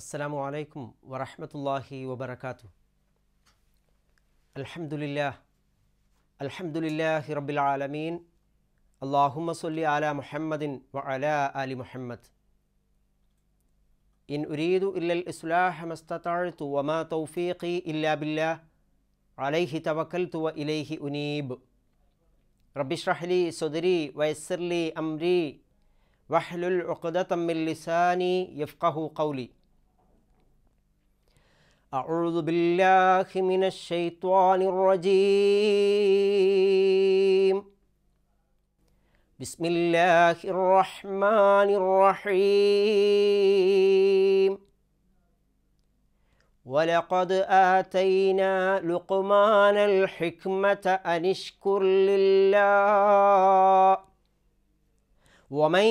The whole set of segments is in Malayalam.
السلام عليكم ورحمة الله وبركاته الحمد لله الحمد لله رب العالمين اللهم صل على محمد وعلى آل محمد إن أريد إلا الإصلاح ما استطعت وما توفيقي إلا بالله عليه توكلت وإليه أنيب رب اشرح لي صدري ويسر لي أمري واحلل عقدة من لساني يفقه قولي أعوذ بالله من الشيطان الرجيم بسم الله الرحمن الرحيم ولقد آتينا لقمان الحكمة أن اشكر لله ومن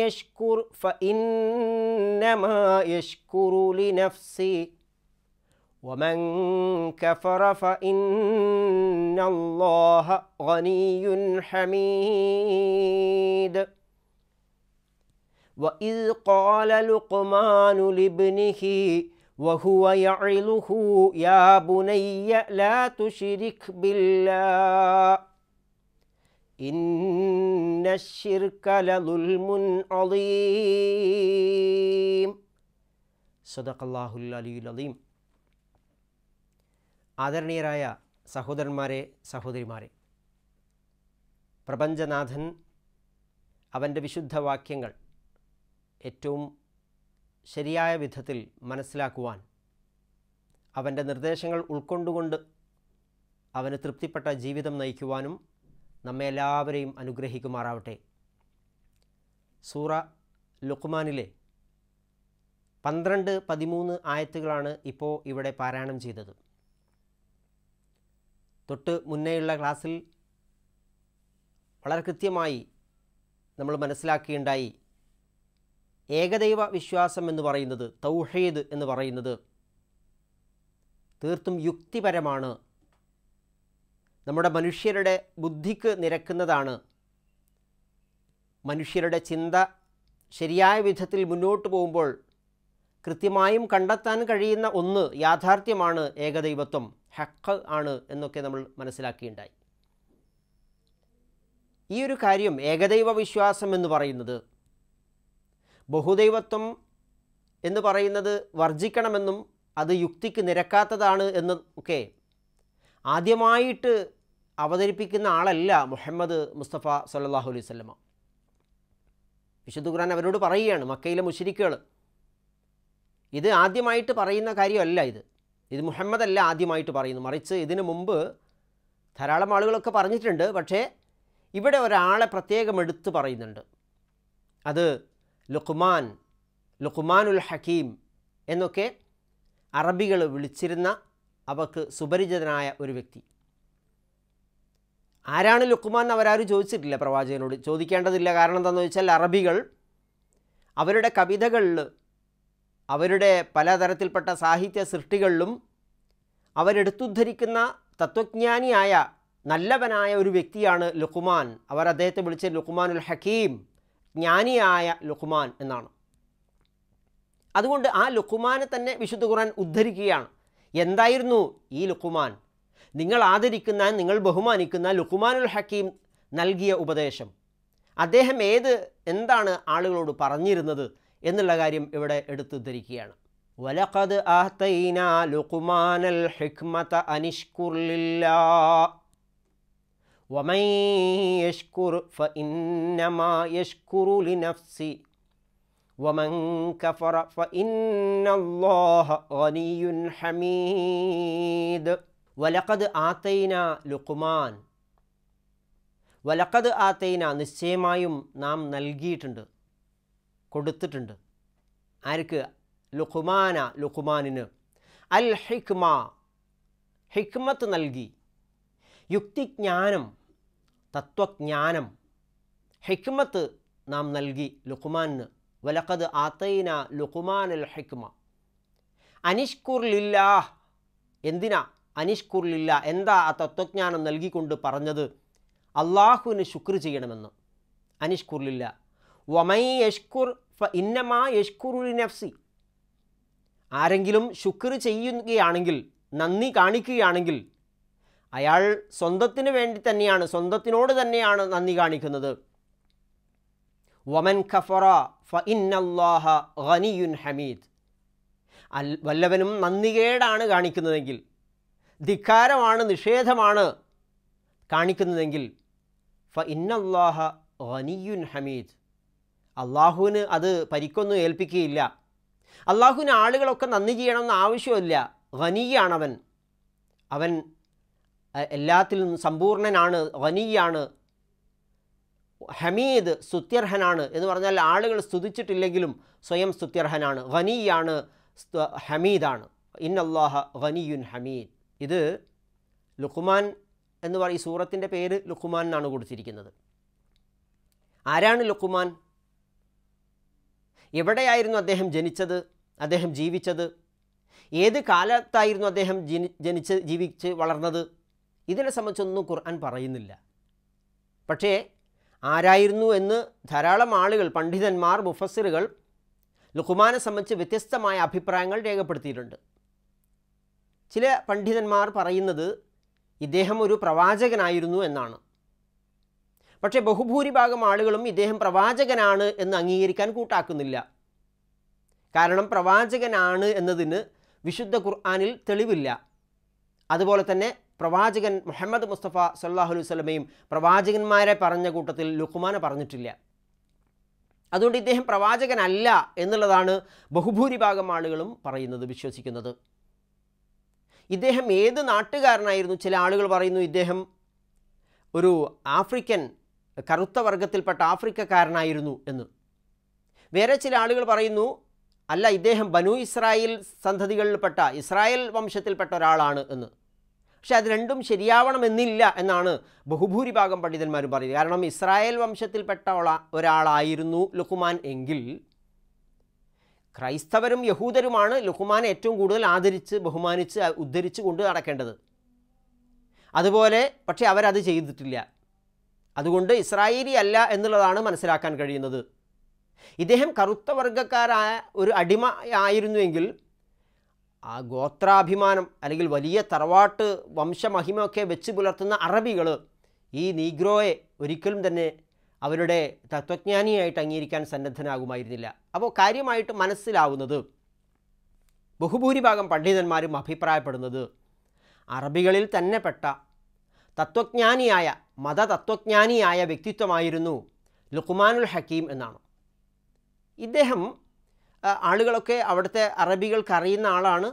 يشكر فإنما يشكر لنفسه ومن كفر فإن الله غني حميد وإذ قال لقمان لابنه وهو يعله يا بني لا تشرك بالله إن الشرك لظلم عظيم صدق الله العلي العظيم ആദരണീയരായ സഹോദരന്മാരെ സഹോദരിമാരെ പ്രപഞ്ചനാഥൻ അവൻ്റെ വിശുദ്ധ വാക്യങ്ങൾ ഏറ്റവും ശരിയായ വിധത്തിൽ മനസ്സിലാക്കുവാൻ അവൻ്റെ നിർദ്ദേശങ്ങൾ ഉൾക്കൊണ്ടുകൊണ്ട് അവന് തൃപ്തിപ്പെട്ട ജീവിതം നയിക്കുവാനും നമ്മെ എല്ലാവരെയും അനുഗ്രഹിക്കുമാറാവട്ടെ സൂറ ലുക്മാനിലെ പന്ത്രണ്ട് പതിമൂന്ന് ആയത്തുകളാണ് ഇപ്പോൾ ഇവിടെ പാരായണം ചെയ്തത് തൊട്ട് മുന്നേയുള്ള ക്ലാസ്സിൽ വളരെ കൃത്യമായി നമ്മൾ മനസ്സിലാക്കിയുണ്ടായി ഏകദൈവ വിശ്വാസം എന്ന് പറയുന്നത് തൗഹീദ് എന്ന് പറയുന്നത് തീർത്തും യുക്തിപരമാണ് നമ്മുടെ മനുഷ്യരുടെ ബുദ്ധിക്ക് നിരക്കുന്നതാണ് മനുഷ്യരുടെ ചിന്ത ശരിയായ വിധത്തിൽ മുന്നോട്ട് പോകുമ്പോൾ കൃത്യമായും കണ്ടെത്താൻ കഴിയുന്ന ഒന്ന് യാഥാർത്ഥ്യമാണ് ഏകദൈവത്വം ഹക്ക് ആണ് എന്നൊക്കെ നമ്മൾ മനസ്സിലാക്കിയുണ്ടായി ഈ ഒരു കാര്യം ഏകദൈവ വിശ്വാസം എന്ന് പറയുന്നത് ബഹുദൈവത്വം എന്ന് പറയുന്നത് വർജിക്കണമെന്നും അത് യുക്തിക്ക് നിരക്കാത്തതാണ് എന്നൊക്കെ ഒക്കെ ആദ്യമായിട്ട് അവതരിപ്പിക്കുന്ന ആളല്ല മുഹമ്മദ് മുസ്തഫ സല്ലാഹു അലൈഹി സ്വലമ വിശുദ്ധ ഖുർആൻ അവരോട് പറയുകയാണ് മക്കയിലെ മുഷിരിക്കുകൾ ഇത് ആദ്യമായിട്ട് പറയുന്ന കാര്യമല്ല ഇത് ഇത് മുഹമ്മദല്ല ആദ്യമായിട്ട് പറയുന്നു മറിച്ച് ഇതിനു മുമ്പ് ധാരാളം ആളുകളൊക്കെ പറഞ്ഞിട്ടുണ്ട് പക്ഷേ ഇവിടെ ഒരാളെ പ്രത്യേകം എടുത്തു പറയുന്നുണ്ട് അത് ലുഖ്മാൻ ലുഖ്മാനുൽ ഹക്കീം എന്നൊക്കെ അറബികൾ വിളിച്ചിരുന്ന അവക്ക് സുപരിചിതനായ ഒരു വ്യക്തി ആരാണ് ലുക്കുമാൻ അവരാരും ചോദിച്ചിട്ടില്ല പ്രവാചകനോട് ചോദിക്കേണ്ടതില്ല കാരണം എന്താണെന്ന് വെച്ചാൽ അറബികൾ അവരുടെ കവിതകളിൽ അവരുടെ പലതരത്തിൽപ്പെട്ട സാഹിത്യ സൃഷ്ടികളിലും അവരെടുത്തുദ്ധരിക്കുന്ന തത്വജ്ഞാനിയായ നല്ലവനായ ഒരു വ്യക്തിയാണ് ലുഖുമാൻ അവർ അദ്ദേഹത്തെ വിളിച്ച ലുഖുമാനുൽ ഹക്കീം ജ്ഞാനിയായ ലുഖുമാൻ എന്നാണ് അതുകൊണ്ട് ആ ലുഖുമാനെ തന്നെ വിശുദ്ധ ഖുർആൻ ഉദ്ധരിക്കുകയാണ് എന്തായിരുന്നു ഈ ലുഖുമാൻ നിങ്ങൾ ആദരിക്കുന്ന നിങ്ങൾ ബഹുമാനിക്കുന്ന ലുഖുമാനുൽ ഹക്കീം നൽകിയ ഉപദേശം അദ്ദേഹം ഏത് എന്താണ് ആളുകളോട് പറഞ്ഞിരുന്നത് എന്നുള്ള കാര്യം ഇവിടെ എടുത്തു ധരിക്കുകയാണ് വലഖദ് ഹിക്മത യഷ്കുർ യഷ്കുറു ലിനഫ്സി വമൻ കഫറ ഗനിയുൻ ഹമീദ് വലഖദ് വലഖദ് നിശ്ചയമായും നാം നൽകിയിട്ടുണ്ട് കൊടുത്തിട്ടുണ്ട് ആർക്ക് ലുഖുമാന ലുഖുമാനിന് അൽ ഹിക്മ ഹിക്മത്ത് നൽകി യുക്തിജ്ഞാനം തത്വജ്ഞാനം ഹിക്മത്ത് നാം നൽകി ലുഖുമാനിന് വലക്കത് ആത്തൈന ലുഖുമാൻ അൽ ഹിക്മ അനിഷ്കുർലില്ലാ എന്തിനാ അനിഷ്കുർലില്ല എന്താ ആ തത്വജ്ഞാനം നൽകിക്കൊണ്ട് പറഞ്ഞത് അള്ളാഹുവിന് ശുക്ർ ചെയ്യണമെന്ന് അനിഷ്കുർലില്ല വമൈ യഷ്കുർ ഇന്നമാ യഷ്കുറുൽ നഫ്സി ആരെങ്കിലും ശുക്ർ ചെയ്യുകയാണെങ്കിൽ നന്ദി കാണിക്കുകയാണെങ്കിൽ അയാൾ സ്വന്തത്തിന് വേണ്ടി തന്നെയാണ് സ്വന്തത്തിനോട് തന്നെയാണ് നന്ദി കാണിക്കുന്നത് വമൻ ഖഫറ ഫ ഇന്നല്ലാഹ ഖനിയുൻ ഹമീദ് അൽ വല്ലവനും നന്ദികേടാണ് കാണിക്കുന്നതെങ്കിൽ ധിക്കാരമാണ് നിഷേധമാണ് കാണിക്കുന്നതെങ്കിൽ ഫ ഇന്നല്ലാഹ ഖനിയുൻ ഹമീദ് അള്ളാഹുവിന് അത് പരിക്കൊന്നും ഏൽപ്പിക്കുകയില്ല അള്ളാഹുവിന് ആളുകളൊക്കെ നന്ദി ചെയ്യണമെന്ന് ആവശ്യമില്ല വനിയാണവൻ അവൻ എല്ലാത്തിലും സമ്പൂർണനാണ് വനിയാണ് ഹമീദ് സുത്യർഹനാണ് എന്ന് പറഞ്ഞാൽ ആളുകൾ സ്തുതിച്ചിട്ടില്ലെങ്കിലും സ്വയം സ്തുത്യർഹനാണ് വനിയാണ് ഹമീദാണ് ഇൻ അള്ളാഹ വനിയുൻ ഹമീദ് ഇത് ലുഖുമാൻ എന്ന് പറയും സൂറത്തിൻ്റെ പേര് ലുഖുമാൻ എന്നാണ് കൊടുത്തിരിക്കുന്നത് ആരാണ് ലുഖുമാൻ എവിടെയായിരുന്നു അദ്ദേഹം ജനിച്ചത് അദ്ദേഹം ജീവിച്ചത് ഏത് കാലത്തായിരുന്നു അദ്ദേഹം ജനി ജനിച്ച് ജീവിച്ച് വളർന്നത് ഇതിനെ സംബന്ധിച്ചൊന്നും ഖുർആൻ പറയുന്നില്ല പക്ഷേ ആരായിരുന്നു എന്ന് ധാരാളം ആളുകൾ പണ്ഡിതന്മാർ മുഫസ്സിറുകൾ ലുഹുമാനെ സംബന്ധിച്ച് വ്യത്യസ്തമായ അഭിപ്രായങ്ങൾ രേഖപ്പെടുത്തിയിട്ടുണ്ട് ചില പണ്ഡിതന്മാർ പറയുന്നത് ഇദ്ദേഹം ഒരു പ്രവാചകനായിരുന്നു എന്നാണ് പക്ഷേ ബഹുഭൂരിഭാഗം ആളുകളും ഇദ്ദേഹം പ്രവാചകനാണ് എന്ന് അംഗീകരിക്കാൻ കൂട്ടാക്കുന്നില്ല കാരണം പ്രവാചകനാണ് എന്നതിന് വിശുദ്ധ ഖുർആാനിൽ തെളിവില്ല അതുപോലെ തന്നെ പ്രവാചകൻ മുഹമ്മദ് മുസ്തഫ സല്ലാഹു അലൈഹി സ്വലമയും പ്രവാചകന്മാരെ പറഞ്ഞ കൂട്ടത്തിൽ ലുക്കുമാനെ പറഞ്ഞിട്ടില്ല അതുകൊണ്ട് ഇദ്ദേഹം പ്രവാചകനല്ല എന്നുള്ളതാണ് ബഹുഭൂരിഭാഗം ആളുകളും പറയുന്നത് വിശ്വസിക്കുന്നത് ഇദ്ദേഹം ഏത് നാട്ടുകാരനായിരുന്നു ചില ആളുകൾ പറയുന്നു ഇദ്ദേഹം ഒരു ആഫ്രിക്കൻ കറുത്ത വർഗത്തിൽപ്പെട്ട ആഫ്രിക്കക്കാരനായിരുന്നു എന്ന് വേറെ ചില ആളുകൾ പറയുന്നു അല്ല ഇദ്ദേഹം ബനു ഇസ്രായേൽ സന്തതികളിൽപ്പെട്ട ഇസ്രായേൽ വംശത്തിൽപ്പെട്ട ഒരാളാണ് എന്ന് പക്ഷേ അത് രണ്ടും ശരിയാവണമെന്നില്ല എന്നാണ് ബഹുഭൂരിഭാഗം പണ്ഡിതന്മാരും പറയുന്നത് കാരണം ഇസ്രായേൽ വംശത്തിൽപ്പെട്ട ഒരാളായിരുന്നു ലുഹുമാൻ എങ്കിൽ ക്രൈസ്തവരും യഹൂദരുമാണ് ലുഹുമാനെ ഏറ്റവും കൂടുതൽ ആദരിച്ച് ബഹുമാനിച്ച് ഉദ്ധരിച്ച് കൊണ്ട് നടക്കേണ്ടത് അതുപോലെ പക്ഷേ അവരത് ചെയ്തിട്ടില്ല അതുകൊണ്ട് ഇസ്രായേലി അല്ല എന്നുള്ളതാണ് മനസ്സിലാക്കാൻ കഴിയുന്നത് ഇദ്ദേഹം കറുത്ത വർഗക്കാരായ ഒരു അടിമ ആയിരുന്നുവെങ്കിൽ ആ ഗോത്രാഭിമാനം അല്ലെങ്കിൽ വലിയ തറവാട്ട് വംശമഹിമയൊക്കെ വെച്ച് പുലർത്തുന്ന അറബികൾ ഈ നീഗ്രോയെ ഒരിക്കലും തന്നെ അവരുടെ തത്വജ്ഞാനിയായിട്ട് അംഗീകരിക്കാൻ സന്നദ്ധനാകുമായിരുന്നില്ല അപ്പോൾ കാര്യമായിട്ട് മനസ്സിലാവുന്നത് ബഹുഭൂരിഭാഗം പണ്ഡിതന്മാരും അഭിപ്രായപ്പെടുന്നത് അറബികളിൽ തന്നെ പെട്ട തത്വജ്ഞാനിയായ തത്വജ്ഞാനിയായ വ്യക്തിത്വമായിരുന്നു ലുഖുമാനുൽ ഹക്കീം എന്നാണ് ഇദ്ദേഹം ആളുകളൊക്കെ അവിടുത്തെ അറബികൾക്ക് അറിയുന്ന ആളാണ്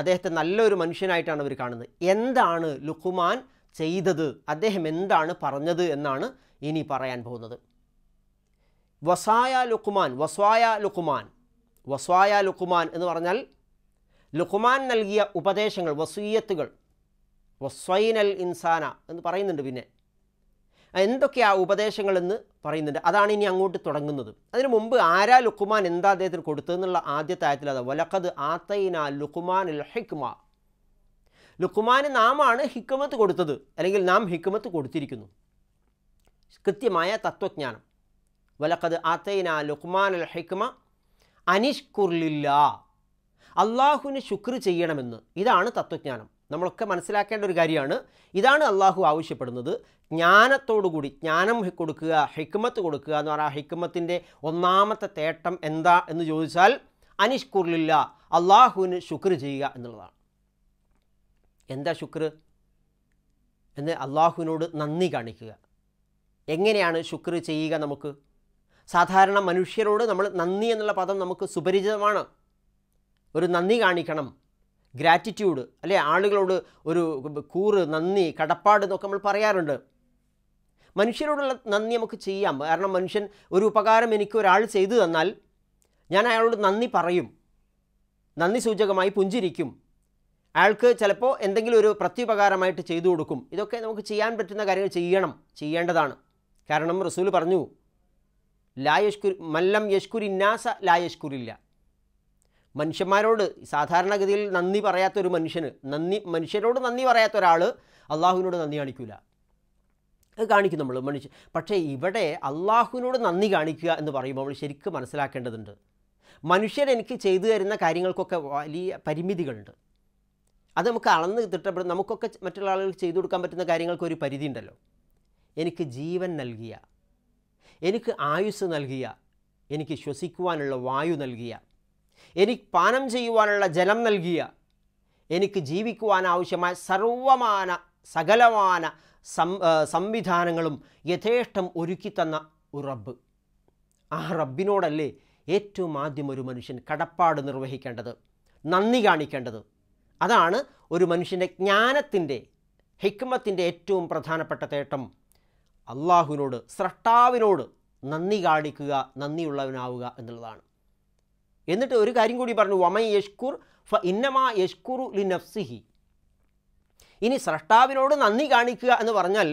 അദ്ദേഹത്തെ നല്ലൊരു മനുഷ്യനായിട്ടാണ് അവർ കാണുന്നത് എന്താണ് ലുഖുമാൻ ചെയ്തത് അദ്ദേഹം എന്താണ് പറഞ്ഞത് എന്നാണ് ഇനി പറയാൻ പോകുന്നത് വസായ ലുഖുമാൻ വസ്വായ ലുഖുമാൻ വസ്വായ ലുഖുമാൻ എന്ന് പറഞ്ഞാൽ ലുഖുമാൻ നൽകിയ ഉപദേശങ്ങൾ വസൂയത്തുകൾ വസ്വൈനൽ ഇൻസാന എന്ന് പറയുന്നുണ്ട് പിന്നെ എന്തൊക്കെ ആ ഉപദേശങ്ങളെന്ന് പറയുന്നുണ്ട് അതാണ് ഇനി അങ്ങോട്ട് തുടങ്ങുന്നത് അതിനു മുമ്പ് ആരാ ലുക്കുമാൻ എന്താ അദ്ദേഹത്തിന് കൊടുത്തതെന്നുള്ള ആദ്യത്തെ ആയത്തിൽ അത് വലക്കത് ആത്തൈന ലുക്കുമാൻ അൽ ഹിക്മ ലുക്കുമാന് നാമാണ് ഹിക്കുമത്ത് കൊടുത്തത് അല്ലെങ്കിൽ നാം ഹിക്കുമത്ത് കൊടുത്തിരിക്കുന്നു കൃത്യമായ തത്വജ്ഞാനം വലക്കത് ആത്തൈന ലുക്കുമാൻ അൽ അനിഷ്കുർലില്ല അള്ളാഹുവിന് ശുക്ർ ചെയ്യണമെന്ന് ഇതാണ് തത്വജ്ഞാനം നമ്മളൊക്കെ മനസ്സിലാക്കേണ്ട ഒരു കാര്യമാണ് ഇതാണ് അള്ളാഹു ആവശ്യപ്പെടുന്നത് ജ്ഞാനത്തോടുകൂടി ജ്ഞാനം കൊടുക്കുക ഹിക്മത്ത് കൊടുക്കുക എന്ന് പറഞ്ഞാൽ ഹെക്മത്തിൻ്റെ ഒന്നാമത്തെ തേട്ടം എന്താ എന്ന് ചോദിച്ചാൽ അനിഷ്കുറില്ല അള്ളാഹുവിന് ശുക്ർ ചെയ്യുക എന്നുള്ളതാണ് എന്താ ശുക്ർ എന്ന് അള്ളാഹുവിനോട് നന്ദി കാണിക്കുക എങ്ങനെയാണ് ശുക്ർ ചെയ്യുക നമുക്ക് സാധാരണ മനുഷ്യരോട് നമ്മൾ നന്ദി എന്നുള്ള പദം നമുക്ക് സുപരിചിതമാണ് ഒരു നന്ദി കാണിക്കണം ഗ്രാറ്റിറ്റ്യൂഡ് അല്ലെ ആളുകളോട് ഒരു കൂറ് നന്ദി കടപ്പാട് എന്നൊക്കെ നമ്മൾ പറയാറുണ്ട് മനുഷ്യരോടുള്ള നന്ദി നമുക്ക് ചെയ്യാം കാരണം മനുഷ്യൻ ഒരു ഉപകാരം എനിക്ക് ഒരാൾ ചെയ്തു തന്നാൽ ഞാൻ അയാളോട് നന്ദി പറയും നന്ദി സൂചകമായി പുഞ്ചിരിക്കും അയാൾക്ക് ചിലപ്പോൾ എന്തെങ്കിലും ഒരു പ്രത്യുപകാരമായിട്ട് ചെയ്തു കൊടുക്കും ഇതൊക്കെ നമുക്ക് ചെയ്യാൻ പറ്റുന്ന കാര്യങ്ങൾ ചെയ്യണം ചെയ്യേണ്ടതാണ് കാരണം റസൂൽ പറഞ്ഞു ലായഷ്കുരി മല്ലം യഷ്കുരി നാസ ലായഷ്കുരില്ല മനുഷ്യന്മാരോട് സാധാരണഗതിയിൽ നന്ദി പറയാത്തൊരു മനുഷ്യന് നന്ദി മനുഷ്യരോട് നന്ദി പറയാത്ത ഒരാൾ അള്ളാഹുവിനോട് നന്ദി കാണിക്കൂല അത് കാണിക്കും നമ്മൾ മനുഷ്യ പക്ഷേ ഇവിടെ അള്ളാഹുവിനോട് നന്ദി കാണിക്കുക എന്ന് പറയുമ്പോൾ നമ്മൾ ശരിക്കും മനസ്സിലാക്കേണ്ടതുണ്ട് മനുഷ്യരെനിക്ക് ചെയ്തു തരുന്ന കാര്യങ്ങൾക്കൊക്കെ വലിയ പരിമിതികളുണ്ട് അത് നമുക്ക് അളന്ന് തിട്ടപ്പെടും നമുക്കൊക്കെ മറ്റുള്ള ആളുകൾക്ക് ചെയ്തു കൊടുക്കാൻ പറ്റുന്ന കാര്യങ്ങൾക്ക് ഒരു പരിധി ഉണ്ടല്ലോ എനിക്ക് ജീവൻ നൽകിയ എനിക്ക് ആയുസ് നൽകിയ എനിക്ക് ശ്വസിക്കുവാനുള്ള വായു നൽകിയ എനിക്ക് പാനം ചെയ്യുവാനുള്ള ജലം നൽകിയ എനിക്ക് ജീവിക്കുവാനാവശ്യമായ ആവശ്യമായ സർവമാന സകലമാന സംവിധാനങ്ങളും യഥേഷ്ടം ഒരുക്കി തന്ന ഒരു റബ്ബ് ആ റബ്ബിനോടല്ലേ ഏറ്റവും ആദ്യം ഒരു മനുഷ്യൻ കടപ്പാട് നിർവഹിക്കേണ്ടത് നന്ദി കാണിക്കേണ്ടത് അതാണ് ഒരു മനുഷ്യൻ്റെ ജ്ഞാനത്തിൻ്റെ ഹിക്മത്തിൻ്റെ ഏറ്റവും പ്രധാനപ്പെട്ട തേട്ടം അള്ളാഹുവിനോട് സ്രഷ്ടാവിനോട് നന്ദി കാണിക്കുക നന്ദിയുള്ളവനാവുക എന്നുള്ളതാണ് എന്നിട്ട് ഒരു കാര്യം കൂടി പറഞ്ഞു വമൈ യഷ്കുർ ഫ ഇന്നമാ യഷ്കുറു ലി നഫ്സിഹി ഇനി സ്രഷ്ടാവിനോട് നന്ദി കാണിക്കുക എന്ന് പറഞ്ഞാൽ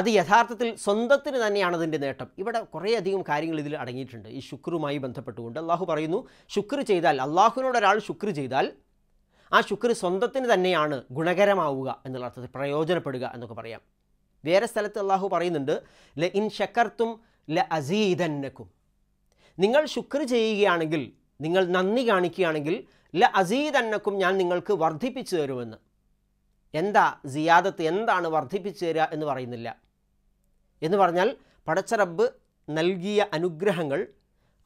അത് യഥാർത്ഥത്തിൽ സ്വന്തത്തിന് തന്നെയാണ് അതിൻ്റെ നേട്ടം ഇവിടെ കുറേയധികം കാര്യങ്ങൾ ഇതിൽ അടങ്ങിയിട്ടുണ്ട് ഈ ശുക്രുമായി ബന്ധപ്പെട്ടുകൊണ്ട് അള്ളാഹു പറയുന്നു ശുക്ർ ചെയ്താൽ അള്ളാഹുവിനോട് ഒരാൾ ശുക്ർ ചെയ്താൽ ആ ശുക്ർ സ്വന്തത്തിന് തന്നെയാണ് ഗുണകരമാവുക എന്നുള്ള അർത്ഥത്തിൽ പ്രയോജനപ്പെടുക എന്നൊക്കെ പറയാം വേറെ സ്ഥലത്ത് അള്ളാഹു പറയുന്നുണ്ട് ല ഇൻ ഷക്കർത്തും ല അസീതന്നക്കും നിങ്ങൾ ശുക്ർ ചെയ്യുകയാണെങ്കിൽ നിങ്ങൾ നന്ദി കാണിക്കുകയാണെങ്കിൽ ല അന്നക്കും ഞാൻ നിങ്ങൾക്ക് വർദ്ധിപ്പിച്ചു തരുമെന്ന് എന്താ സിയാദത്ത് എന്താണ് വർദ്ധിപ്പിച്ചു തരിക എന്ന് പറയുന്നില്ല എന്ന് പറഞ്ഞാൽ പടച്ചറബ്ബ് നൽകിയ അനുഗ്രഹങ്ങൾ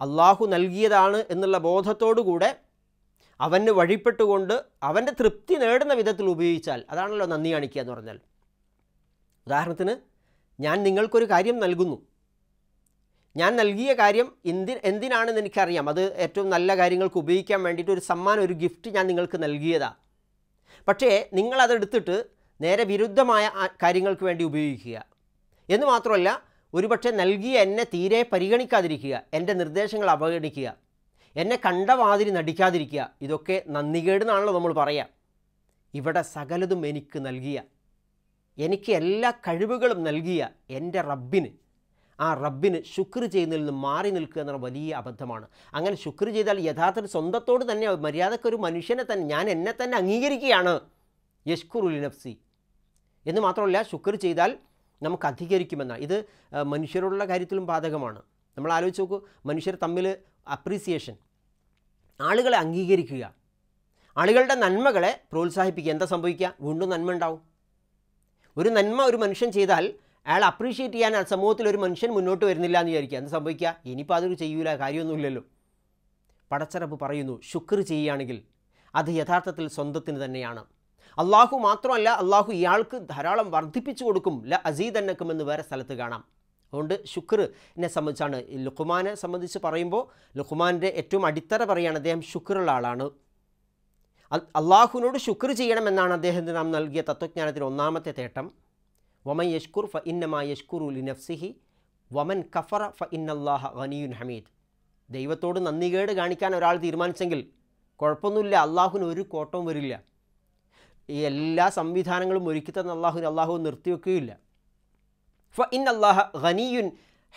അള്ളാഹു നൽകിയതാണ് എന്നുള്ള ബോധത്തോടുകൂടെ അവന് വഴിപ്പെട്ടുകൊണ്ട് അവൻ്റെ തൃപ്തി നേടുന്ന വിധത്തിൽ ഉപയോഗിച്ചാൽ അതാണല്ലോ നന്ദി കാണിക്കുക എന്ന് പറഞ്ഞാൽ ഉദാഹരണത്തിന് ഞാൻ നിങ്ങൾക്കൊരു കാര്യം നൽകുന്നു ഞാൻ നൽകിയ കാര്യം എന്തി എന്തിനാണെന്ന് എനിക്കറിയാം അത് ഏറ്റവും നല്ല കാര്യങ്ങൾക്ക് ഉപയോഗിക്കാൻ വേണ്ടിയിട്ട് ഒരു സമ്മാനം ഒരു ഗിഫ്റ്റ് ഞാൻ നിങ്ങൾക്ക് നൽകിയതാണ് പക്ഷേ നിങ്ങളതെടുത്തിട്ട് നേരെ വിരുദ്ധമായ കാര്യങ്ങൾക്ക് വേണ്ടി ഉപയോഗിക്കുക എന്ന് മാത്രമല്ല ഒരുപക്ഷെ നൽകിയ എന്നെ തീരെ പരിഗണിക്കാതിരിക്കുക എൻ്റെ നിർദ്ദേശങ്ങൾ അവഗണിക്കുക എന്നെ കണ്ട വാതിരി നടിക്കാതിരിക്കുക ഇതൊക്കെ നന്ദികേടുന്നാണല്ലോ നമ്മൾ പറയാം ഇവിടെ സകലതും എനിക്ക് നൽകിയ എനിക്ക് എല്ലാ കഴിവുകളും നൽകിയ എൻ്റെ റബ്ബിന് ആ റബ്ബിന് ശുക്ർ ചെയ്യുന്നതിൽ നിന്ന് മാറി നിൽക്കുക എന്നുള്ള വലിയ അബദ്ധമാണ് അങ്ങനെ ശുക്ർ ചെയ്താൽ യഥാർത്ഥത്തിൽ സ്വന്തത്തോട് തന്നെ മര്യാദക്കൊരു മനുഷ്യനെ തന്നെ ഞാൻ എന്നെ തന്നെ അംഗീകരിക്കുകയാണ് യഷ്കുറുലി നഫ്സി എന്ന് മാത്രമല്ല ശുക്ർ ചെയ്താൽ നമുക്ക് അധികരിക്കുമെന്ന ഇത് മനുഷ്യരോടുള്ള കാര്യത്തിലും ബാധകമാണ് നമ്മൾ ആലോചിച്ച് നോക്കൂ മനുഷ്യർ തമ്മിൽ അപ്രീസിയേഷൻ ആളുകളെ അംഗീകരിക്കുക ആളുകളുടെ നന്മകളെ പ്രോത്സാഹിപ്പിക്കുക എന്താ സംഭവിക്കുക വീണ്ടും നന്മ ഉണ്ടാവും ഒരു നന്മ ഒരു മനുഷ്യൻ ചെയ്താൽ അയാൾ അപ്രീഷിയേറ്റ് ചെയ്യാൻ സമൂഹത്തിൽ ഒരു മനുഷ്യൻ മുന്നോട്ട് വരുന്നില്ല എന്ന് വിചാരിക്കുക എന്ത് സംഭവിക്കുക ഇനിയിപ്പോൾ അതൊരു ചെയ്യൂല കാര്യമൊന്നുമില്ലല്ലോ പടച്ചറപ്പ് പറയുന്നു ശുക്ർ ചെയ്യുകയാണെങ്കിൽ അത് യഥാർത്ഥത്തിൽ സ്വന്തത്തിന് തന്നെയാണ് അള്ളാഹു മാത്രമല്ല അള്ളാഹു ഇയാൾക്ക് ധാരാളം വർദ്ധിപ്പിച്ചു കൊടുക്കും ല അസീദന്നക്കും എന്ന് വേറെ സ്ഥലത്ത് കാണാം അതുകൊണ്ട് എന്നെ സംബന്ധിച്ചാണ് ലുഹുമാനെ സംബന്ധിച്ച് പറയുമ്പോൾ ലുഹുമാൻ്റെ ഏറ്റവും അടിത്തറ പറയുകയാണ് അദ്ദേഹം ശുക്റുള്ള ആളാണ് അള്ളാഹുവിനോട് ശുക്ർ ചെയ്യണമെന്നാണ് അദ്ദേഹത്തിന് നാം നൽകിയ തത്വജ്ഞാനത്തിന് ഒന്നാമത്തെ തേട്ടം വമൻ യഷ്കുർ ഫ ഇന്നമാ യഷ്കുറു ലിനഫ്സിഹി വമൻ കഫറ ഫ ഇന്നല്ലാഹ ഖനിയുൻ ഹമീദ് ദൈവത്തോട് നന്ദികേട് കാണിക്കാൻ ഒരാൾ തീരുമാനിച്ചെങ്കിൽ കുഴപ്പമൊന്നുമില്ല അള്ളാഹുവിന് ഒരു കോട്ടവും വരില്ല ഈ എല്ലാ സംവിധാനങ്ങളും ഒരുക്കി തന്ന അള്ളാഹുവിന് അള്ളാഹു നിർത്തിവെക്കുകയില്ല ഫ ഇൻ അള്ളാഹ ഖനിയുൻ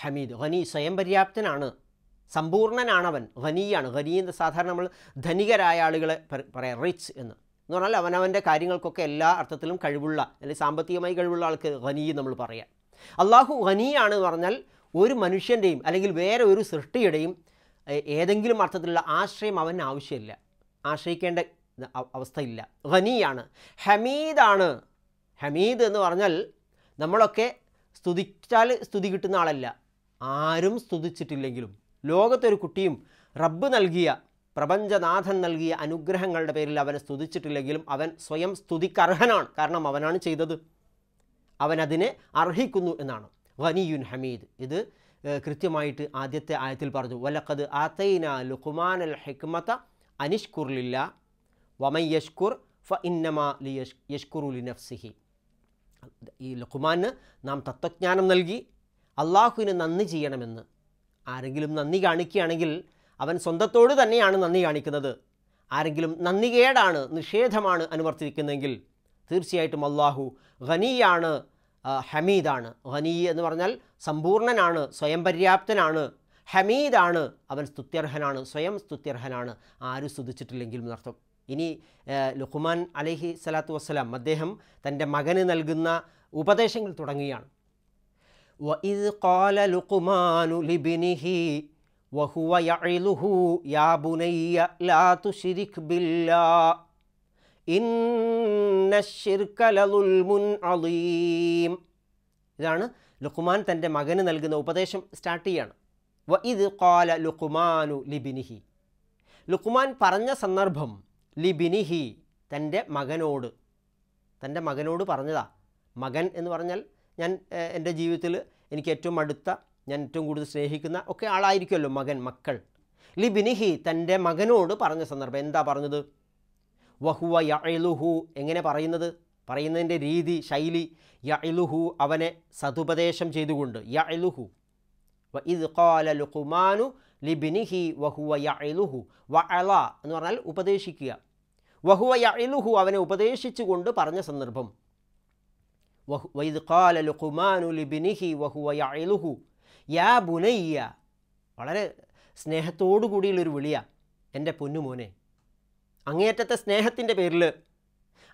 ഹമീദ് ഖനി സ്വയം പര്യാപ്തനാണ് സമ്പൂർണനാണവൻ ഖനിയാണ് ഖനി എന്ന് സാധാരണ നമ്മൾ ധനികരായ ആളുകളെ പറയാം റിച്ച് എന്ന് എന്ന് പറഞ്ഞാൽ അവനവൻ്റെ കാര്യങ്ങൾക്കൊക്കെ എല്ലാ അർത്ഥത്തിലും കഴിവുള്ള അല്ലെങ്കിൽ സാമ്പത്തികമായി കഴിവുള്ള ആൾക്ക് ഖനി നമ്മൾ പറയാം അള്ളാഹു ഖനിയാണ് എന്ന് പറഞ്ഞാൽ ഒരു മനുഷ്യൻ്റെയും അല്ലെങ്കിൽ വേറെ ഒരു സൃഷ്ടിയുടെയും ഏതെങ്കിലും അർത്ഥത്തിലുള്ള ആശ്രയം അവന് ആവശ്യമില്ല ആശ്രയിക്കേണ്ട അവസ്ഥയില്ല ഖനിയാണ് ഹമീദാണ് ഹമീദ് എന്ന് പറഞ്ഞാൽ നമ്മളൊക്കെ സ്തുതിച്ചാൽ സ്തുതി കിട്ടുന്ന ആളല്ല ആരും സ്തുതിച്ചിട്ടില്ലെങ്കിലും ലോകത്തൊരു കുട്ടിയും റബ്ബ് നൽകിയ പ്രപഞ്ചനാഥൻ നൽകിയ അനുഗ്രഹങ്ങളുടെ പേരിൽ അവനെ സ്തുതിച്ചിട്ടില്ലെങ്കിലും അവൻ സ്വയം സ്തുതിക്കർഹനാണ് കാരണം അവനാണ് ചെയ്തത് അവനതിനെ അർഹിക്കുന്നു എന്നാണ് വനിയുൻ ഹമീദ് ഇത് കൃത്യമായിട്ട് ആദ്യത്തെ ആയത്തിൽ പറഞ്ഞു വലക്കത് ആത്തൈന ലുഖുമാൻ അൽ ഹിക്മത അനിഷ്കുർലില്ല വമൈ യഷ്കുർ ഫ ഇന്നമ ലി യഷ് യഷ്കുറുലി നഫ്സിഹി ഈ ലുഖുമാന് നാം തത്വജ്ഞാനം നൽകി അള്ളാഹുവിന് നന്ദി ചെയ്യണമെന്ന് ആരെങ്കിലും നന്ദി കാണിക്കുകയാണെങ്കിൽ അവൻ സ്വന്തത്തോട് തന്നെയാണ് നന്ദി കാണിക്കുന്നത് ആരെങ്കിലും നന്ദികേടാണ് നിഷേധമാണ് അനുവർത്തിക്കുന്നതെങ്കിൽ തീർച്ചയായിട്ടും അള്ളാഹു ഖനിയാണ് ഹമീദാണ് ഖനി എന്ന് പറഞ്ഞാൽ സമ്പൂർണനാണ് സ്വയം പര്യാപ്തനാണ് ഹമീദാണ് അവൻ സ്തുത്യർഹനാണ് സ്വയം സ്തുത്യർഹനാണ് ആരും സ്തുതിച്ചിട്ടില്ലെങ്കിലും എന്നർത്ഥം ഇനി ലുഹുമാൻ അലഹി സ്വലാത്തു വസ്സലാം അദ്ദേഹം തൻ്റെ മകന് നൽകുന്ന ഉപദേശങ്ങൾ തുടങ്ങുകയാണ് വഹുവ യഇലുഹു യാബുനയ്യ ബുനയ്യ ലാ തുശ്രിക് ബില്ലാ അലീം ഇതാണ് ലുഖുമാൻ തൻ്റെ മകന് നൽകുന്ന ഉപദേശം സ്റ്റാർട്ട് ചെയ്യാണ് വ ഇത് കാല ലുഖുമാനു ലിബിനിഹി ലുഖുമാൻ പറഞ്ഞ സന്ദർഭം ലിബിനിഹി തൻ്റെ മകനോട് തൻ്റെ മകനോട് പറഞ്ഞതാ മകൻ എന്ന് പറഞ്ഞാൽ ഞാൻ എൻ്റെ ജീവിതത്തിൽ എനിക്ക് ഏറ്റവും അടുത്ത ഞാൻ ഏറ്റവും കൂടുതൽ സ്നേഹിക്കുന്ന ഒക്കെ ആളായിരിക്കുമല്ലോ മകൻ മക്കൾ ലിബിനിഹി തൻ്റെ മകനോട് പറഞ്ഞ സന്ദർഭം എന്താ പറഞ്ഞത് വഹുവ യഴുഹു എങ്ങനെ പറയുന്നത് പറയുന്നതിൻ്റെ രീതി ശൈലി യഴുഹു അവനെ സതുപദേശം ചെയ്തുകൊണ്ട് യഴുഹു വ ഇത് കോല ലിബിനിഹി വഹുവ യഴുഹു വ അള എന്ന് പറഞ്ഞാൽ ഉപദേശിക്കുക വഹുവ യഴുഹു അവനെ ഉപദേശിച്ചുകൊണ്ട് പറഞ്ഞ സന്ദർഭം വഹു വൈദ് കോല ലിബിനിഹി വഹുവ യഴുഹു യാ ബുനയ്യ വളരെ സ്നേഹത്തോടു കൂടിയുള്ളൊരു വിളിയാണ് എൻ്റെ പൊന്നുമോനെ അങ്ങേയറ്റത്തെ സ്നേഹത്തിൻ്റെ പേരിൽ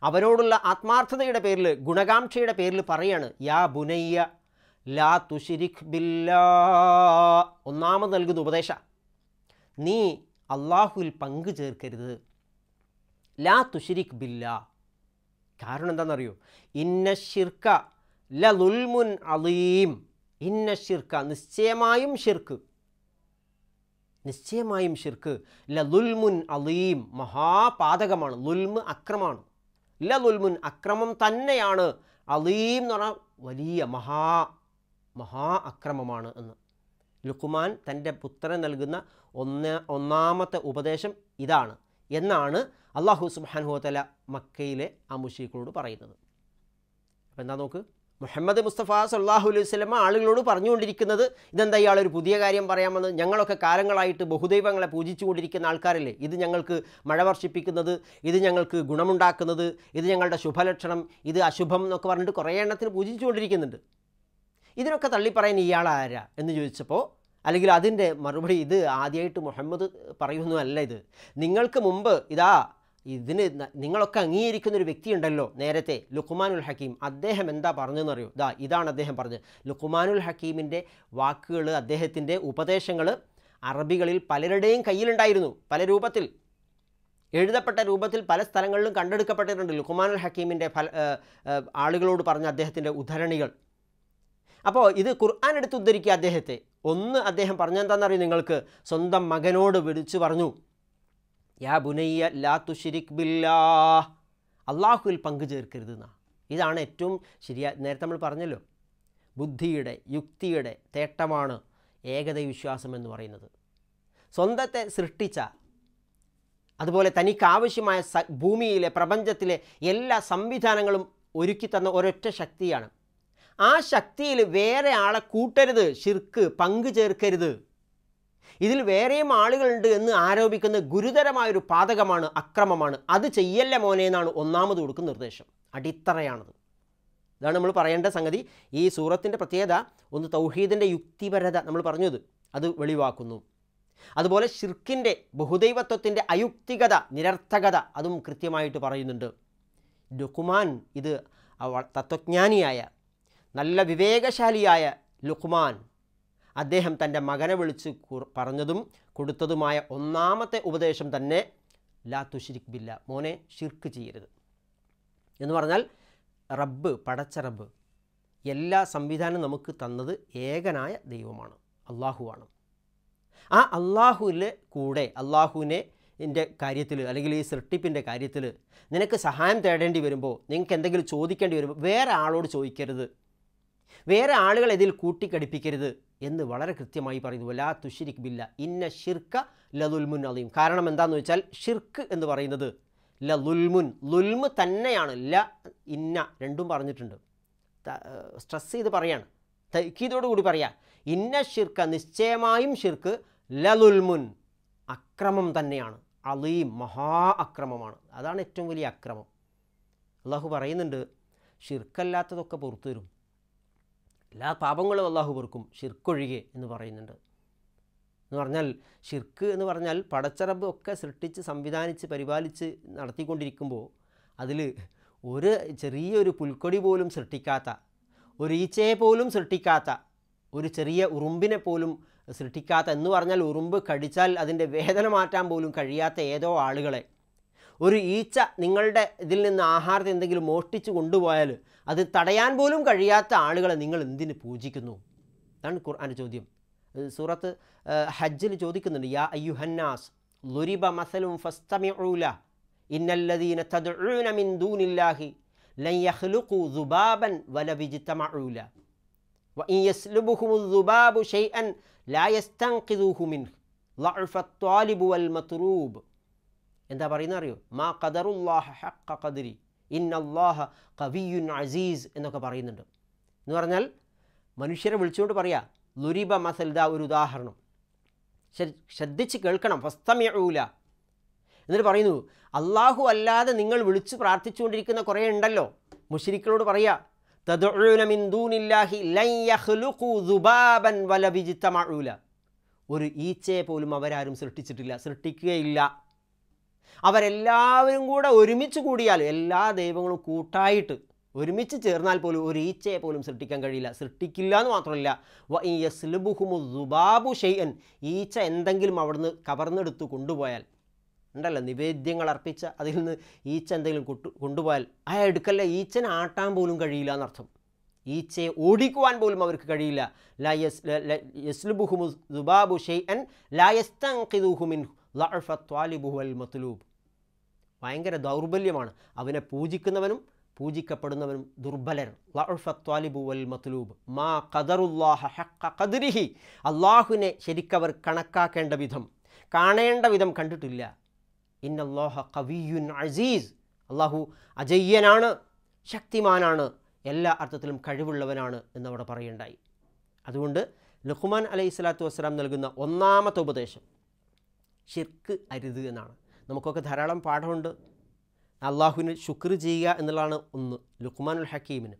അവരോടുള്ള ആത്മാർത്ഥതയുടെ പേരിൽ ഗുണകാംക്ഷയുടെ പേരിൽ പറയാണ് യാ ബുനയ്യ ലാ തുഷിരിഖ് ബില്ലാ ഒന്നാമത് നൽകുന്ന ഉപദേശ നീ അള്ളാഹുവിൽ പങ്കു ചേർക്കരുത് ലാ തുഷിരിഖ് ബില്ല കാരണം എന്താണെന്നറിയോ ഇന്ന ഷിർക്ക ലുൽമുൻ അലീം ഇന്ന ഷിർക്ക നിശ്ചയമായും ഷിർക്ക് നിശ്ചയമായും ഷിർക്ക് ല ലുൽമുൻ അലീം മഹാപാതകമാണ് ലുൽമ് അക്രമാണ് ല ലുൽമുൻ അക്രമം തന്നെയാണ് അലീം എന്ന് പറഞ്ഞാൽ വലിയ മഹാ മഹാ അക്രമമാണ് എന്ന് ലുക്കുമാൻ തൻ്റെ പുത്രന് നൽകുന്ന ഒന്ന് ഒന്നാമത്തെ ഉപദേശം ഇതാണ് എന്നാണ് അള്ളാഹു ഹോത്തല മക്കയിലെ ആ മുഷീഖിനോട് പറയുന്നത് അപ്പോൾ എന്താ നോക്ക് മുഹമ്മദ് മുസ്തഫ സല്ലാഹു അലൈഹി സ്വലമ ആളുകളോട് പറഞ്ഞുകൊണ്ടിരിക്കുന്നത് ഇതെന്താ ഇയാൾ ഒരു പുതിയ കാര്യം പറയാമെന്ന് ഞങ്ങളൊക്കെ കാലങ്ങളായിട്ട് ബഹുദൈവങ്ങളെ പൂജിച്ചുകൊണ്ടിരിക്കുന്ന ആൾക്കാരല്ലേ ഇത് ഞങ്ങൾക്ക് മഴ വർഷിപ്പിക്കുന്നത് ഇത് ഞങ്ങൾക്ക് ഗുണമുണ്ടാക്കുന്നത് ഇത് ഞങ്ങളുടെ ശുഭലക്ഷണം ഇത് അശുഭം എന്നൊക്കെ പറഞ്ഞിട്ട് കുറേ എണ്ണത്തിന് പൂജിച്ചുകൊണ്ടിരിക്കുന്നുണ്ട് ഇതിനൊക്കെ തള്ളിപ്പറയാൻ ഇയാൾ ആരാ എന്ന് ചോദിച്ചപ്പോൾ അല്ലെങ്കിൽ അതിൻ്റെ മറുപടി ഇത് ആദ്യമായിട്ട് മുഹമ്മദ് പറയുന്നതല്ല ഇത് നിങ്ങൾക്ക് മുമ്പ് ഇതാ ഇതിന് നിങ്ങളൊക്കെ അംഗീകരിക്കുന്ന ഒരു വ്യക്തിയുണ്ടല്ലോ നേരത്തെ ലുഖുമാനുൽ ഹക്കീം അദ്ദേഹം എന്താ അറിയോ ദാ ഇതാണ് അദ്ദേഹം പറഞ്ഞത് ലുഖുമാനുൽ ഹക്കീമിൻ്റെ വാക്കുകൾ അദ്ദേഹത്തിൻ്റെ ഉപദേശങ്ങൾ അറബികളിൽ പലരുടെയും കയ്യിലുണ്ടായിരുന്നു പല രൂപത്തിൽ എഴുതപ്പെട്ട രൂപത്തിൽ പല സ്ഥലങ്ങളിലും കണ്ടെടുക്കപ്പെട്ടിട്ടുണ്ട് ലുഖുമാനുൽ ഹക്കീമിൻ്റെ ഫല ആളുകളോട് പറഞ്ഞ അദ്ദേഹത്തിൻ്റെ ഉദ്ധരണികൾ അപ്പോൾ ഇത് ഖുർആൻ എടുത്ത് ഉദ്ധരിക്കുക അദ്ദേഹത്തെ ഒന്ന് അദ്ദേഹം പറഞ്ഞെന്താണെന്നറിയും നിങ്ങൾക്ക് സ്വന്തം മകനോട് വിളിച്ചു പറഞ്ഞു യാ ബുനയ്യ ലാ തുഷിരിക് ബില്ലാ അള്ളാഹുവിൽ പങ്കു ചേർക്കരുത് എന്നാ ഇതാണ് ഏറ്റവും ശരിയാ നേരത്തെ നമ്മൾ പറഞ്ഞല്ലോ ബുദ്ധിയുടെ യുക്തിയുടെ തേട്ടമാണ് വിശ്വാസം എന്ന് പറയുന്നത് സ്വന്തത്തെ സൃഷ്ടിച്ച അതുപോലെ തനിക്കാവശ്യമായ സ ഭൂമിയിലെ പ്രപഞ്ചത്തിലെ എല്ലാ സംവിധാനങ്ങളും ഒരുക്കി തന്ന ഒരൊറ്റ ശക്തിയാണ് ആ ശക്തിയിൽ വേറെ ആളെ കൂട്ടരുത് ഷിർക്ക് പങ്കു ചേർക്കരുത് ഇതിൽ വേറെയും ആളുകളുണ്ട് എന്ന് ആരോപിക്കുന്ന ഗുരുതരമായൊരു പാതകമാണ് അക്രമമാണ് അത് ചെയ്യല്ല മോനെ എന്നാണ് ഒന്നാമത് കൊടുക്കുന്ന നിർദ്ദേശം അടിത്തറയാണത് ഇതാണ് നമ്മൾ പറയേണ്ട സംഗതി ഈ സൂറത്തിൻ്റെ പ്രത്യേകത ഒന്ന് തൗഹീദിൻ്റെ യുക്തിപരത നമ്മൾ പറഞ്ഞത് അത് വെളിവാക്കുന്നു അതുപോലെ ഷിർക്കിൻ്റെ ബഹുദൈവത്വത്തിൻ്റെ അയുക്തികത നിരർത്ഥകത അതും കൃത്യമായിട്ട് പറയുന്നുണ്ട് ലുഖുമാൻ ഇത് തത്വജ്ഞാനിയായ നല്ല വിവേകശാലിയായ ലുഖുമാൻ അദ്ദേഹം തൻ്റെ മകനെ വിളിച്ച് പറഞ്ഞതും കൊടുത്തതുമായ ഒന്നാമത്തെ ഉപദേശം തന്നെ ലാ തുഷിരിക് ബില്ല മോനെ ഷിർക്ക് ചെയ്യരുത് എന്ന് പറഞ്ഞാൽ റബ്ബ് പടച്ച റബ്ബ് എല്ലാ സംവിധാനം നമുക്ക് തന്നത് ഏകനായ ദൈവമാണ് അള്ളാഹുവാണ് ആ അള്ളാഹുവിൻ്റെ കൂടെ അള്ളാഹുവിനെ എൻ്റെ കാര്യത്തിൽ അല്ലെങ്കിൽ ഈ സൃഷ്ടിപ്പിൻ്റെ കാര്യത്തിൽ നിനക്ക് സഹായം തേടേണ്ടി വരുമ്പോൾ നിങ്ങൾക്ക് എന്തെങ്കിലും ചോദിക്കേണ്ടി വരുമ്പോൾ വേറെ ആളോട് ചോദിക്കരുത് വേറെ ആളുകൾ ഇതിൽ കൂട്ടിക്കടിപ്പിക്കരുത് എന്ന് വളരെ കൃത്യമായി പറയുന്നു ലാ തുഷിരിക് ബില്ല ഇന്ന ഷിർക്ക ലതുൽമുൻ അലീം കാരണം എന്താണെന്ന് വെച്ചാൽ ഷിർക്ക് എന്ന് പറയുന്നത് ല ലുൽമുൻ ലുൽമ് തന്നെയാണ് ല ഇന്ന രണ്ടും പറഞ്ഞിട്ടുണ്ട് സ്ട്രെസ് ചെയ്ത് പറയാണ് കൂടി പറയാം ഇന്ന ഷിർക്ക നിശ്ചയമായും ഷിർക്ക് ലലുൽമുൻ അക്രമം തന്നെയാണ് അലീം മഹാ അക്രമമാണ് അതാണ് ഏറ്റവും വലിയ അക്രമം അള്ളാഹു പറയുന്നുണ്ട് ഷിർക്കല്ലാത്തതൊക്കെ പുറത്തു വരും എല്ലാ പാപങ്ങളും അള്ളാഹു പൊറുക്കും ഷിർക്കൊഴികെ എന്ന് പറയുന്നുണ്ട് എന്ന് പറഞ്ഞാൽ ഷിർക്ക് എന്ന് പറഞ്ഞാൽ പടച്ചറബ് ഒക്കെ സൃഷ്ടിച്ച് സംവിധാനിച്ച് പരിപാലിച്ച് നടത്തിക്കൊണ്ടിരിക്കുമ്പോൾ അതിൽ ഒരു ചെറിയൊരു പുൽക്കൊടി പോലും സൃഷ്ടിക്കാത്ത ഒരു ഈച്ചയെ പോലും സൃഷ്ടിക്കാത്ത ഒരു ചെറിയ ഉറുമ്പിനെ പോലും സൃഷ്ടിക്കാത്ത എന്ന് പറഞ്ഞാൽ ഉറുമ്പ് കടിച്ചാൽ അതിൻ്റെ വേദന മാറ്റാൻ പോലും കഴിയാത്ത ഏതോ ആളുകളെ ഒരു ഈച്ച നിങ്ങളുടെ ഇതിൽ നിന്ന് ആഹാരത്തെ എന്തെങ്കിലും മോഷ്ടിച്ച് കൊണ്ടുപോയാൽ അത് തടയാൻ പോലും കഴിയാത്ത ആളുകളെ നിങ്ങൾ എന്തിന് പൂജിക്കുന്നു അതാണ് ഖുർആൻ ചോദ്യം സൂറത്ത് ഹജ്ജിൽ ചോദിക്കുന്നുണ്ട് യാ അയ്യുഹന്നാസ് ലുരിബ മസലും ഫസ്തമിഊല ഇന്നല്ലദീന തദ്ഊന മിൻ ദൂനില്ലാഹി ലൻ യഖ്ലുഖു ദുബാബൻ വ ഇൻ യസ്ലുബുഹും ദുബാബു ഷൈഅൻ ലാ യസ്തൻഖിദുഹു മിൻ ളഅഫ ത്വാലിബു വൽ മത്റൂബ് എന്താ പറയുന്നത് അറിയോ മാ ഖദറുല്ലാഹ ഹഖ ഖദരി ഇൻ അള്ളാഹ കവിയുൻ അസീസ് എന്നൊക്കെ പറയുന്നുണ്ട് എന്ന് പറഞ്ഞാൽ മനുഷ്യരെ വിളിച്ചുകൊണ്ട് പറയാ ലുരിബ മസൽദ ഒരു ഉദാഹരണം ശ്രദ്ധിച്ച് കേൾക്കണം ഫസ്തമ്യൂല എന്നിട്ട് പറയുന്നു അള്ളാഹു അല്ലാതെ നിങ്ങൾ വിളിച്ചു പ്രാർത്ഥിച്ചുകൊണ്ടിരിക്കുന്ന കുറേ ഉണ്ടല്ലോ മുഷിരിക്കളോട് പറയാ ഒരു ഈച്ചയെ പോലും അവരാരും സൃഷ്ടിച്ചിട്ടില്ല സൃഷ്ടിക്കുകയില്ല അവരെല്ലാവരും കൂടെ ഒരുമിച്ച് കൂടിയാൽ എല്ലാ ദൈവങ്ങളും കൂട്ടായിട്ട് ഒരുമിച്ച് ചേർന്നാൽ പോലും ഒരു ഈച്ചയെ പോലും സൃഷ്ടിക്കാൻ കഴിയില്ല സൃഷ്ടിക്കില്ല എന്ന് മാത്രമല്ല സുബാബു ഷെയ്യൻ ഈച്ച എന്തെങ്കിലും അവിടുന്ന് കവർന്നെടുത്ത് കൊണ്ടുപോയാൽ ഉണ്ടല്ലോ നിവേദ്യങ്ങൾ അർപ്പിച്ച അതിൽ നിന്ന് ഈച്ച എന്തെങ്കിലും കൊണ്ടുപോയാൽ ആ എടുക്കല്ല ഈച്ചനെ ആട്ടാൻ പോലും കഴിയില്ല എന്നർത്ഥം ഈച്ചയെ ഓടിക്കുവാൻ പോലും അവർക്ക് കഴിയില്ല ലാ യസ് യസ്ലുബുഹുമു ദുബാബു ഷെയ്യൻ ലാ യസ്തങ്കിദുഹുമിൻ ലാഫത്വാലിബുഹൽ മത്ലൂബ് ഭയങ്കര ദൗർബല്യമാണ് അവനെ പൂജിക്കുന്നവനും പൂജിക്കപ്പെടുന്നവനും ദുർബലൻ വൽ മത്ലൂബ് മാ ഖദറുല്ലാഹ ഹഖ ഖദരിഹി അള്ളാഹുവിനെ ശരിക്കവർ കണക്കാക്കേണ്ട വിധം കാണേണ്ട വിധം കണ്ടിട്ടില്ല ഇന്നല്ലാഹ കവിയുൻ അസീസ് അള്ളാഹു അജയ്യനാണ് ശക്തിമാനാണ് എല്ലാ അർത്ഥത്തിലും കഴിവുള്ളവനാണ് എന്നവിടെ പറയുണ്ടായി അതുകൊണ്ട് ലുഖ്മാൻ അലൈഹി സ്വലാത്തു വസ്സലാം നൽകുന്ന ഒന്നാമത്തെ ഉപദേശം ഷിർക്ക് അരുത് എന്നാണ് നമുക്കൊക്കെ ധാരാളം പാഠമുണ്ട് അള്ളാഹുവിന് ശുക്ർ ചെയ്യുക എന്നുള്ളതാണ് ഒന്ന് ലുക്മാനുൽ ഹക്കീമിന്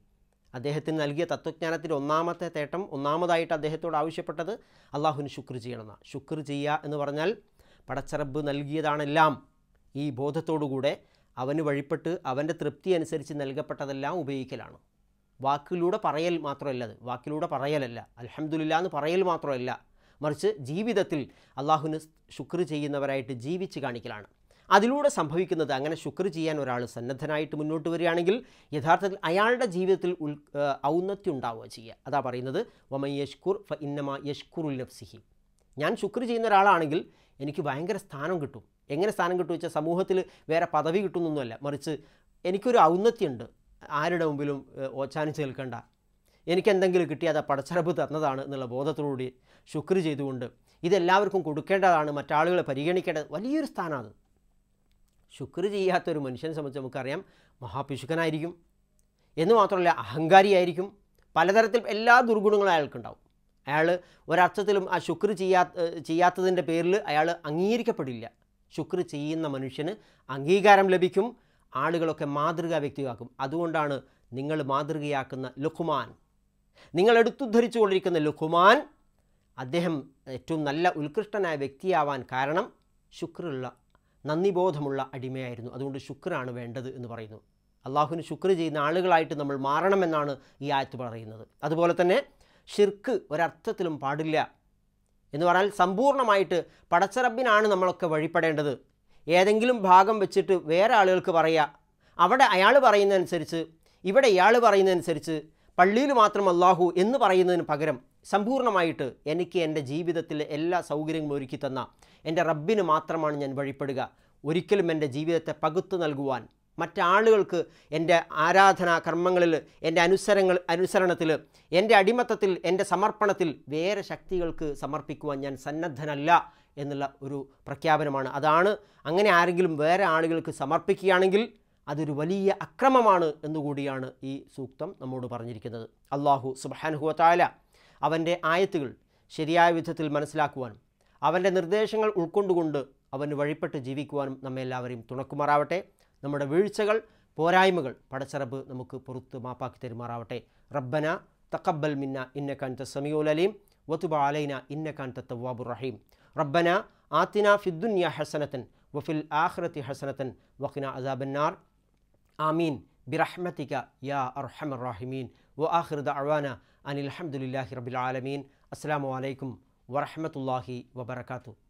അദ്ദേഹത്തിന് നൽകിയ തത്വജ്ഞാനത്തിൻ്റെ ഒന്നാമത്തെ തേട്ടം ഒന്നാമതായിട്ട് അദ്ദേഹത്തോട് ആവശ്യപ്പെട്ടത് അള്ളാഹുവിന് ശുക്ർ ചെയ്യണമെന്നാണ് ശുക്ർ ചെയ്യുക എന്ന് പറഞ്ഞാൽ പടച്ചറബ് നൽകിയതാണെല്ലാം ഈ ബോധത്തോടുകൂടെ അവന് വഴിപ്പെട്ട് അവൻ്റെ തൃപ്തി അനുസരിച്ച് നൽകപ്പെട്ടതെല്ലാം ഉപയോഗിക്കലാണ് വാക്കിലൂടെ പറയൽ മാത്രമല്ലത് അത് വാക്കിലൂടെ പറയലല്ല അലഹമുല്ല എന്ന് പറയൽ മാത്രമല്ല മറിച്ച് ജീവിതത്തിൽ അള്ളാഹുവിന് ശുക്ർ ചെയ്യുന്നവരായിട്ട് ജീവിച്ച് കാണിക്കലാണ് അതിലൂടെ സംഭവിക്കുന്നത് അങ്ങനെ ശുക്ർ ചെയ്യാൻ ഒരാൾ സന്നദ്ധനായിട്ട് മുന്നോട്ട് വരികയാണെങ്കിൽ യഥാർത്ഥത്തിൽ അയാളുടെ ജീവിതത്തിൽ ഉൽ ഔന്നത്യം ഉണ്ടാവുക ചെയ്യുക അതാ പറയുന്നത് വമ യഷ്കുർ ഫ ഇന്നമ യഷ്കുറുൽ നഫ്സിഹി ഞാൻ ശുക്ർ ചെയ്യുന്ന ഒരാളാണെങ്കിൽ എനിക്ക് ഭയങ്കര സ്ഥാനം കിട്ടും എങ്ങനെ സ്ഥാനം കിട്ടും വെച്ചാൽ സമൂഹത്തിൽ വേറെ പദവി കിട്ടുന്നൊന്നുമല്ല മറിച്ച് എനിക്കൊരു ഔന്നത്യമുണ്ട് ആരുടെ മുമ്പിലും ഓച്ചാനിച്ച് നിൽക്കേണ്ട എനിക്ക് എന്തെങ്കിലും കിട്ടി അത് പടച്ചറബ് തന്നതാണ് എന്നുള്ള ബോധത്തോടുകൂടി ശുക്ർ ചെയ്തുകൊണ്ട് ഇതെല്ലാവർക്കും കൊടുക്കേണ്ടതാണ് മറ്റാളുകളെ പരിഗണിക്കേണ്ടത് വലിയൊരു സ്ഥാനമാണ് ശുക്ർ ചെയ്യാത്ത ഒരു മനുഷ്യനെ സംബന്ധിച്ച് നമുക്കറിയാം മഹാപിശുക്കനായിരിക്കും എന്ന് മാത്രമല്ല അഹങ്കാരിയായിരിക്കും പലതരത്തിൽ എല്ലാ ദുർഗുണങ്ങളും അയാൾക്കുണ്ടാവും അയാൾ ഒരർത്ഥത്തിലും ആ ശുക്ർ ചെയ്യാ ചെയ്യാത്തതിൻ്റെ പേരിൽ അയാൾ അംഗീകരിക്കപ്പെടില്ല ശുക്ർ ചെയ്യുന്ന മനുഷ്യന് അംഗീകാരം ലഭിക്കും ആളുകളൊക്കെ മാതൃകാ വ്യക്തിയാക്കും അതുകൊണ്ടാണ് നിങ്ങൾ മാതൃകയാക്കുന്ന ലുഖ്മാൻ നിങ്ങൾ എടുത്തു കൊണ്ടിരിക്കുന്ന ലുഖുമാൻ അദ്ദേഹം ഏറ്റവും നല്ല ഉത്കൃഷ്ടനായ വ്യക്തിയാവാൻ കാരണം ശുക്രുള്ള നന്ദിബോധമുള്ള അടിമയായിരുന്നു അതുകൊണ്ട് ശുക്രാണ് വേണ്ടത് എന്ന് പറയുന്നു അള്ളാഹുവിന് ശുക്ർ ചെയ്യുന്ന ആളുകളായിട്ട് നമ്മൾ മാറണമെന്നാണ് ഈ ആയത്ത് പറയുന്നത് അതുപോലെ തന്നെ ഷിർക്ക് ഒരർത്ഥത്തിലും പാടില്ല എന്ന് പറഞ്ഞാൽ സമ്പൂർണ്ണമായിട്ട് പടച്ചറബിനാണ് നമ്മളൊക്കെ വഴിപ്പെടേണ്ടത് ഏതെങ്കിലും ഭാഗം വെച്ചിട്ട് വേറെ ആളുകൾക്ക് പറയുക അവിടെ അയാൾ പറയുന്നതനുസരിച്ച് ഇവിടെ ഇയാൾ പറയുന്നതനുസരിച്ച് പള്ളിയിൽ മാത്രം അള്ളാഹു എന്ന് പറയുന്നതിന് പകരം സമ്പൂർണ്ണമായിട്ട് എനിക്ക് എൻ്റെ ജീവിതത്തിലെ എല്ലാ സൗകര്യങ്ങളും ഒരുക്കി തന്ന എൻ്റെ റബ്ബിന് മാത്രമാണ് ഞാൻ വഴിപ്പെടുക ഒരിക്കലും എൻ്റെ ജീവിതത്തെ പകുത്തു നൽകുവാൻ മറ്റാളുകൾക്ക് എൻ്റെ ആരാധനാ കർമ്മങ്ങളിൽ എൻ്റെ അനുസരങ്ങൾ അനുസരണത്തിൽ എൻ്റെ അടിമത്തത്തിൽ എൻ്റെ സമർപ്പണത്തിൽ വേറെ ശക്തികൾക്ക് സമർപ്പിക്കുവാൻ ഞാൻ സന്നദ്ധനല്ല എന്നുള്ള ഒരു പ്രഖ്യാപനമാണ് അതാണ് അങ്ങനെ ആരെങ്കിലും വേറെ ആളുകൾക്ക് സമർപ്പിക്കുകയാണെങ്കിൽ അതൊരു വലിയ അക്രമമാണ് എന്നുകൂടിയാണ് ഈ സൂക്തം നമ്മോട് പറഞ്ഞിരിക്കുന്നത് അള്ളാഹു സുബാൻഹുവത്തായ അവൻ്റെ ആയത്തുകൾ ശരിയായ വിധത്തിൽ മനസ്സിലാക്കുവാനും അവൻ്റെ നിർദ്ദേശങ്ങൾ ഉൾക്കൊണ്ടുകൊണ്ട് അവന് വഴിപ്പെട്ട് ജീവിക്കുവാനും നമ്മെല്ലാവരെയും തുണക്കുമാറാവട്ടെ നമ്മുടെ വീഴ്ചകൾ പോരായ്മകൾ പടച്ചിറപ്പ് നമുക്ക് പുറത്ത് മാപ്പാക്കി തരുമാറാവട്ടെ റബ്ബന തക്കബൽ മിന്ന ഇന്നക്കാൻ തസമിയോലലീം വത്തുബ അലൈന കാൻ തത്തവാബുർ റഹീം റബ്ബന ആത്തിന ഫിദ്ദുന്യ ഹസനത്തൻ വഫിൽ ആഹ്റത്തി ഹസനത്തൻ വഖിന അസാബന്നാർ آمين برحمتك يا أرحم الراحمين وآخر دعوانا أن الحمد لله رب العالمين السلام عليكم ورحمة الله وبركاته